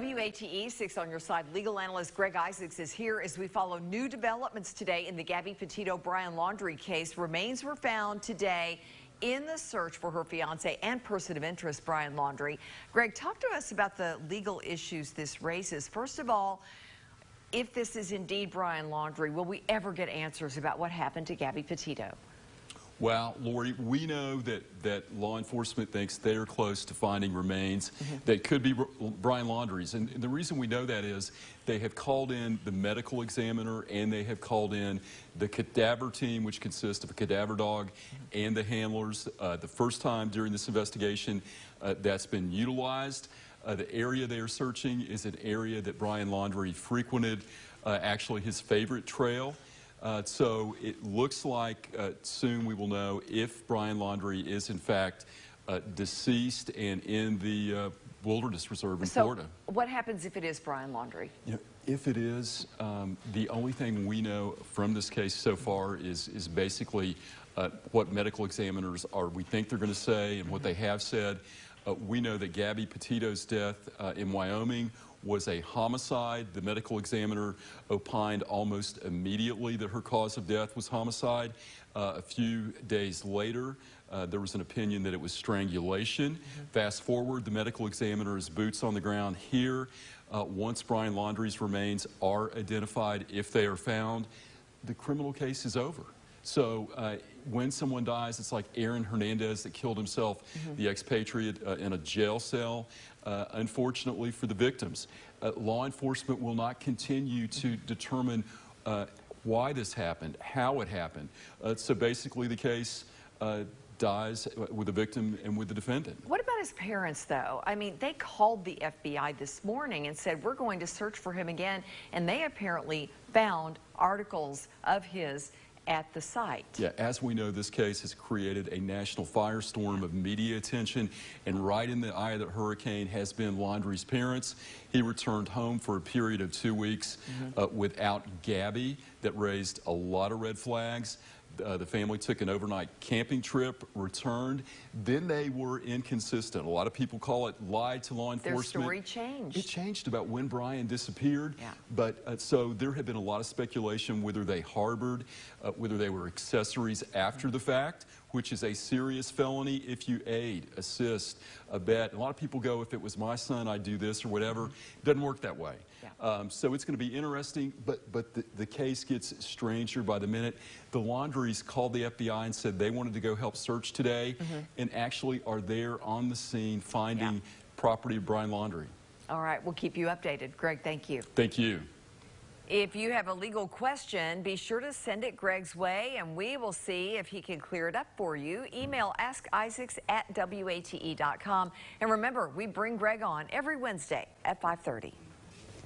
WATE 6 on your side, legal analyst Greg Isaacs is here as we follow new developments today in the Gabby Petito Brian Laundry case. Remains were found today in the search for her fiance and person of interest, Brian Laundry. Greg, talk to us about the legal issues this raises. First of all, if this is indeed Brian Laundry, will we ever get answers about what happened to Gabby Petito? Well, Lori, we know that, that law enforcement thinks they are close to finding remains mm -hmm. that could be Brian Laundrie's. And the reason we know that is they have called in the medical examiner and they have called in the cadaver team, which consists of a cadaver dog mm-hmm. and the handlers. Uh, the first time during this investigation uh, that's been utilized. Uh, the area they are searching is an area that Brian Laundrie frequented, uh, actually his favorite trail. Uh, so it looks like uh, soon we will know if Brian Laundry is in fact uh, deceased and in the uh, wilderness reserve in so Florida. what happens if it is Brian Laundry? You know, if it is, um, the only thing we know from this case so far is, is basically uh, what medical examiners are, we think they're going to say and what they mm-hmm. have said. Uh, we know that Gabby Petito's death uh, in Wyoming was a homicide. The medical examiner opined almost immediately that her cause of death was homicide. Uh, a few days later, uh, there was an opinion that it was strangulation. Mm -hmm. Fast forward, the medical examiner is boots on the ground here. Uh, once Brian Laundrie's remains are identified, if they are found, the criminal case is over. So uh, when someone dies, it's like Aaron Hernandez that killed himself, mm -hmm. the expatriate uh, in a jail cell. Uh, unfortunately for the victims, uh, law enforcement will not continue to mm-hmm. determine uh, why this happened, how it happened. Uh, so basically, the case dies with the victim and with the defendant. What about his parents, though? I mean, they called the FBI this morning and said, we're going to search for him again. And they apparently found articles of his at the site. Yeah, as we know, this case has created a national firestorm of media attention, and right in the eye of the hurricane has been Laundrie's parents. He returned home for a period of two weeks mm -hmm. uh, without Gabby. That raised a lot of red flags. Uh, the family took an overnight camping trip, returned. Then they were inconsistent. A lot of people call it lied to law enforcement. Their story changed. It changed about when Brian disappeared. Yeah. But uh, so there had been a lot of speculation whether they harbored, uh, whether they were accessories after the fact, which is a serious felony if you aid, assist, abet. A lot of people go, if it was my son, I'd do this or whatever. It mm-hmm. doesn't work that way. Yeah. Um, so it's going to be interesting, but, but the, the case gets stranger by the minute. The laundries called the FBI and said they wanted to go help search today mm -hmm. and actually are there on the scene finding yeah. property of Brian Laundry. All right, we'll keep you updated. Greg, thank you. Thank you. If you have a legal question, be sure to send it Greg's way, and we will see if he can clear it up for you. Email askisaacs at WATE.com. And remember, we bring Greg on every Wednesday at 530.